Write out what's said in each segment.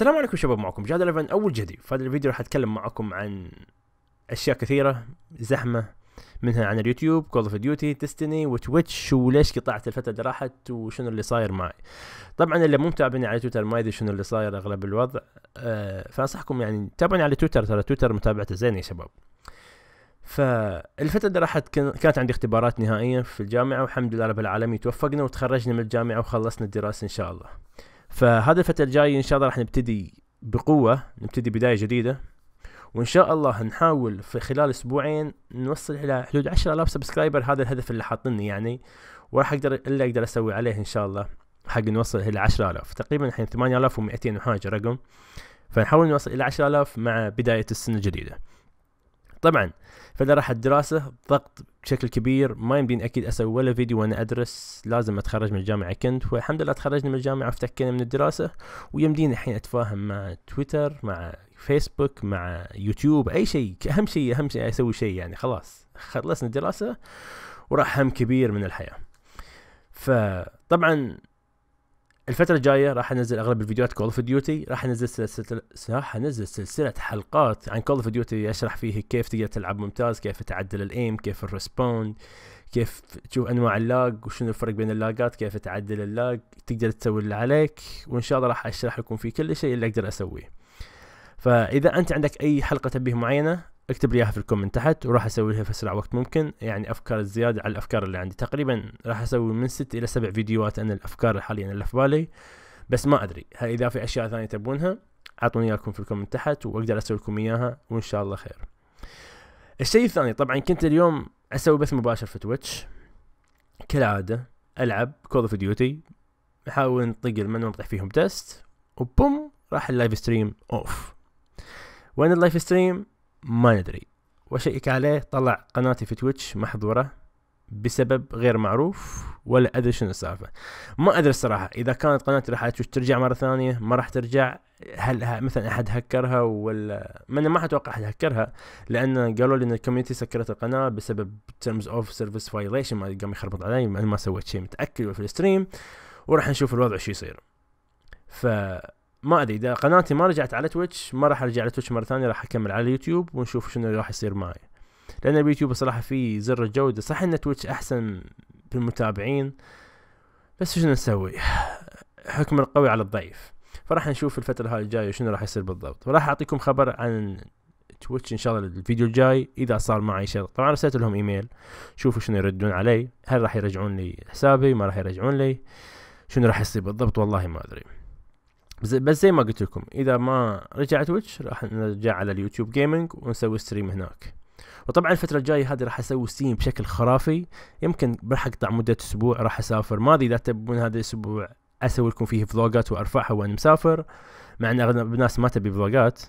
السلام عليكم شباب معكم جاد الفن اول جدي في هذا الفيديو راح اتكلم معكم عن اشياء كثيره زحمه منها عن اليوتيوب كول اوف ديوتي ديستني وتويتش وليش قطعت الفتره اللي راحت وشنو اللي صاير معي طبعا اللي مو متابعني على تويتر ما يدري شنو اللي صاير اغلب الوضع أه فانصحكم يعني تابعوني على تويتر ترى تويتر متابعته زين يا شباب فالفترة اللي راحت كانت عندي اختبارات نهائية في الجامعة والحمد لله رب العالمين توفقنا وتخرجنا من الجامعة وخلصنا الدراسة إن شاء الله. فهذا الفتره الجايه ان شاء الله راح نبتدي بقوه نبتدي بدايه جديده وان شاء الله نحاول في خلال اسبوعين نوصل الى حدود آلاف سبسكرايبر هذا الهدف اللي حاطني يعني وراح اقدر اللي اقدر اسوي عليه ان شاء الله حق نوصل الى آلاف تقريبا الحين ثمانية آلاف ومئتين وحاجه رقم فنحاول نوصل الى آلاف مع بدايه السنه الجديده طبعا فإذا راح الدراسة ضغط بشكل كبير ما يمديني أكيد أسوي ولا فيديو وأنا أدرس لازم أتخرج من الجامعة كنت والحمد لله تخرجنا من الجامعة وافتكينا من الدراسة ويمديني الحين أتفاهم مع تويتر مع فيسبوك مع يوتيوب أي شيء أهم شيء أهم شيء أسوي شيء يعني خلاص خلصنا الدراسة وراح هم كبير من الحياة فطبعا الفترة الجاية راح انزل اغلب الفيديوهات كول اوف ديوتي راح انزل سلسلة راح انزل سلسلة حلقات عن كول اوف ديوتي اشرح فيه كيف تقدر تلعب ممتاز، كيف تعدل الايم، كيف الريسبون، كيف تشوف انواع اللاج وشنو الفرق بين اللاجات، كيف تعدل اللاج، تقدر تسوي اللي عليك وان شاء الله راح اشرح لكم في كل شيء اللي اقدر اسويه. فاذا انت عندك اي حلقة تبيه معينة اكتب لي اياها في الكومنت تحت وراح اسوي لها في اسرع وقت ممكن يعني افكار زياده على الافكار اللي عندي تقريبا راح اسوي من ست الى سبع فيديوهات عن الافكار اللي حاليا اللي في بالي بس ما ادري هل اذا في اشياء ثانيه تبونها اعطوني اياكم في الكومنت تحت واقدر اسوي لكم اياها وان شاء الله خير الشيء الثاني طبعا كنت اليوم اسوي بث مباشر في تويتش كالعاده العب كول اوف ديوتي احاول نطق المن ونطيح فيهم تيست وبوم راح اللايف ستريم اوف وين اللايف ستريم ما ندري وشيك عليه طلع قناتي في تويتش محظورة بسبب غير معروف ولا ادري شنو السالفه ما ادري الصراحه اذا كانت قناتي راح ترجع مره ثانيه ما راح ترجع هل مثلا احد هكرها ولا ما انا ما اتوقع احد هكرها لان قالوا لي ان الكوميونتي سكرت القناه بسبب تيرمز اوف سيرفيس فايليشن ما قام يخربط علي ما سويت شيء متاكد في الستريم وراح نشوف الوضع شو يصير ف ما ادري اذا قناتي ما رجعت على تويتش ما راح ارجع على تويتش مره ثانيه راح اكمل على اليوتيوب ونشوف شنو اللي راح يصير معي لان اليوتيوب الصراحه في زر الجوده صح ان تويتش احسن بالمتابعين بس شنو نسوي حكم القوي على الضعيف فراح نشوف الفترة هاي الجاية شنو راح يصير بالضبط وراح اعطيكم خبر عن تويتش ان شاء الله الفيديو الجاي اذا صار معي شيء طبعا رسلت لهم ايميل شوفوا شنو يردون علي هل راح يرجعون لي حسابي ما راح يرجعون لي شنو راح يصير بالضبط والله ما ادري بس زي ما قلت لكم اذا ما رجع تويتش راح نرجع على اليوتيوب جيمنج ونسوي ستريم هناك وطبعا الفترة الجاية هذه راح اسوي ستيم بشكل خرافي يمكن راح اقطع مدة اسبوع راح اسافر ما ادري اذا تبون هذا الاسبوع اسوي لكم فيه فلوجات وارفعها وانا مسافر مع ان اغلب الناس ما تبي فلوجات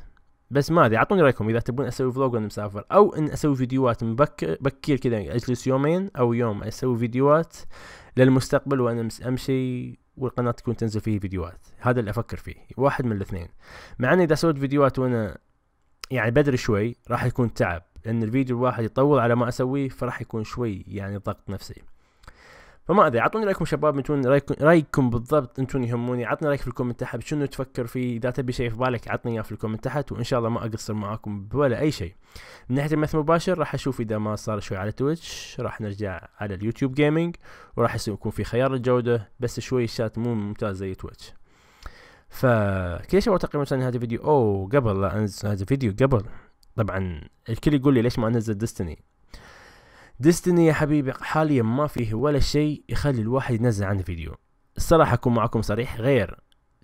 بس ما ادري اعطوني رايكم اذا تبون اسوي فلوج وانا مسافر او ان اسوي فيديوهات مبكر بكير كذا اجلس يومين او يوم اسوي فيديوهات للمستقبل وانا امشي والقناه تكون تنزل فيه فيديوهات هذا اللي افكر فيه واحد من الاثنين مع اني اذا سويت فيديوهات وانا يعني بدري شوي راح يكون تعب لان الفيديو الواحد يطول على ما اسويه فراح يكون شوي يعني ضغط نفسي فما ادري اعطوني رايكم شباب انتم رايكم رايكم بالضبط انتم يهموني عطني رايك في الكومنت تحت شنو تفكر فيه اذا تبي شيء في بالك عطني اياه في الكومنت تحت وان شاء الله ما اقصر معاكم ولا اي شيء من ناحيه البث المباشر راح اشوف اذا ما صار شوي على تويتش راح نرجع على اليوتيوب جيمنج وراح يكون في خيار الجوده بس شوي الشات مو ممتاز زي تويتش فكذا شيء تقريبا هذا الفيديو او قبل لا انزل هذا الفيديو قبل طبعا الكل يقول لي ليش ما انزل ديستني ديستني يا حبيبي حاليا ما فيه ولا شيء يخلي الواحد ينزل عنه فيديو الصراحه اكون معكم صريح غير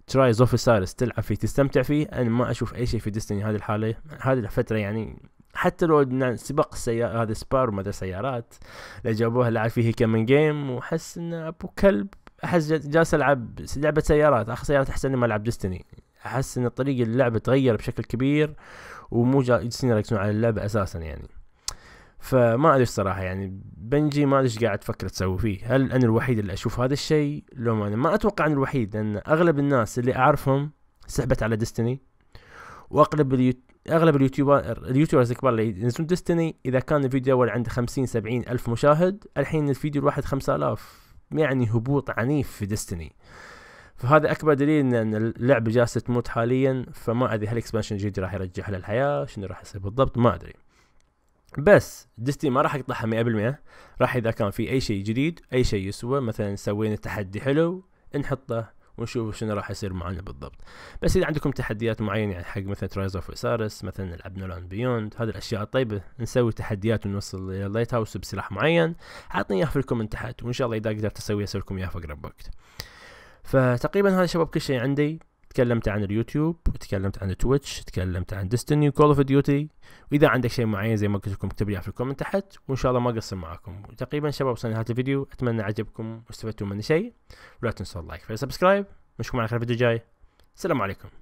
ترايز اوف سايرس تلعب فيه تستمتع فيه انا ما اشوف اي شيء في ديستني هذه الحاله هذه الفتره يعني حتى لو سباق السيارة هذا سبار ومدى سيارات اللي جابوها لعب فيه كم من جيم واحس ان ابو كلب احس جالس العب لعبه سيارات اخر سيارات احسن ما العب ديستني احس ان طريقه اللعبه تغير بشكل كبير ومو جالسين يركزون على اللعبه اساسا يعني فما ادري الصراحه يعني بنجي ما ادري ايش قاعد تفكر تسوي فيه هل انا الوحيد اللي اشوف هذا الشيء لو انا ما اتوقع اني الوحيد لان اغلب الناس اللي اعرفهم سحبت على ديستني واغلب اليوت... اغلب اليوتيوبر اليوتيوبرز الكبار اللي ينزلون ديستني اذا كان الفيديو الاول عنده 50 70 الف مشاهد الحين الفيديو الواحد 5000 يعني هبوط عنيف في ديستني فهذا اكبر دليل ان اللعبه جالسه تموت حاليا فما ادري هل اكسبانشن جديد راح يرجعها للحياه شنو راح يصير بالضبط ما ادري بس دستي ما راح يقطعها 100% راح اذا كان في اي شيء جديد اي شيء يسوى مثلا سوينا تحدي حلو نحطه ونشوف شنو راح يصير معنا بالضبط بس اذا عندكم تحديات معينه يعني حق مثلا ترايز اوف اسارس مثلا لعبنا لون بيوند هذه الاشياء الطيبه نسوي تحديات ونوصل الى اللايت هاوس بسلاح معين عطني اياه في الكومنت تحت وان شاء الله اذا قدرت اسويه اسوي لكم اياه في اقرب وقت فتقريبا هذا شباب كل شيء عندي تكلمت عن اليوتيوب تكلمت عن تويتش تكلمت عن ديستني وكول اوف ديوتي واذا عندك شيء معين زي ما قلت لكم اكتب لي في الكومنت تحت وان شاء الله ما اقصر معاكم تقريبا شباب وصلنا نهايه الفيديو اتمنى عجبكم واستفدتوا من شيء ولا تنسوا اللايك والسبسكرايب نشوفكم على خير الفيديو الجاي السلام عليكم